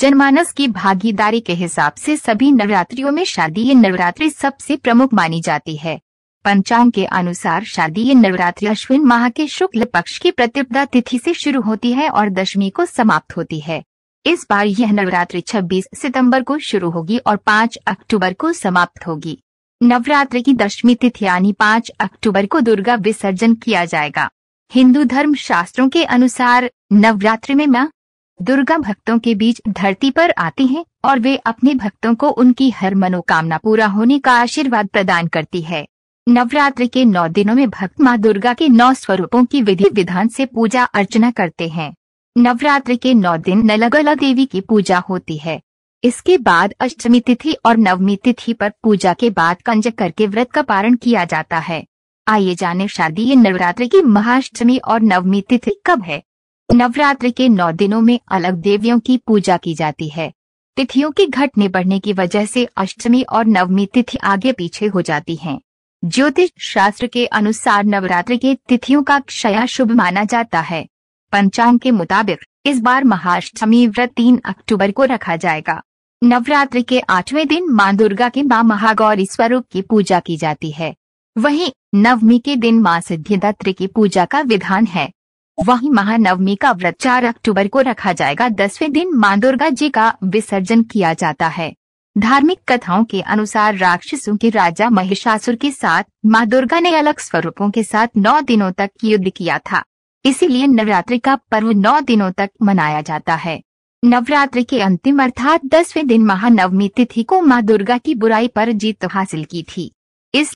जनमानस की भागीदारी के हिसाब से सभी नवरात्रियों में शादी नवरात्रि सबसे प्रमुख मानी जाती है पंचांग के अनुसार शादी नवरात्रि अश्विन माह के शुक्ल पक्ष की प्रतिपदा तिथि से शुरू होती है और दशमी को समाप्त होती है इस बार यह नवरात्रि 26 सितंबर को शुरू होगी और 5 अक्टूबर को समाप्त होगी नवरात्रि की दशमी तिथि यानी 5 अक्टूबर को दुर्गा विसर्जन किया जाएगा हिंदू धर्म शास्त्रों के अनुसार नवरात्रि में माँ दुर्गा भक्तों के बीच धरती पर आती हैं और वे अपने भक्तों को उनकी हर मनोकामना पूरा होने का आशीर्वाद प्रदान करती है नवरात्रि के नौ दिनों में भक्त माँ दुर्गा के नौ स्वरूपों की विधि विधान से पूजा अर्चना करते हैं नवरात्रि के नौ दिन नलगला देवी की पूजा होती है इसके बाद अष्टमी तिथि और नवमी तिथि पर पूजा के बाद कंज करके व्रत का पारण किया जाता है आइए जाने शादी ये नवरात्रि की महाअष्टमी और नवमी तिथि कब है नवरात्र के नौ दिनों में अलग देवियों की पूजा की जाती है तिथियों के घटने बढ़ने की वजह से अष्टमी और नवमी तिथि आगे पीछे हो जाती हैं। ज्योतिष शास्त्र के अनुसार नवरात्र के तिथियों का क्षया शुभ माना जाता है पंचांग के मुताबिक इस बार महाअष्टमी व्रत तीन अक्टूबर को रखा जाएगा नवरात्र के आठवें दिन माँ दुर्गा के माँ महागौरी स्वरूप की पूजा की जाती है वहीं नवमी के दिन माँ सिद्धिदात्री की पूजा का विधान है वहीं महानवमी का व्रत चार अक्टूबर को रखा जाएगा दसवें दिन माँ दुर्गा जी का विसर्जन किया जाता है धार्मिक कथाओं के अनुसार राक्षसों के राजा महिषासुर के साथ माँ दुर्गा ने अलग स्वरूपों के साथ नौ दिनों तक युद्ध किया था इसीलिए नवरात्रि का पर्व नौ दिनों तक मनाया जाता है नवरात्रि के अंतिम अर्थात दसवें दिन महानवमी तिथि को माँ दुर्गा की बुराई पर जीत हासिल की थी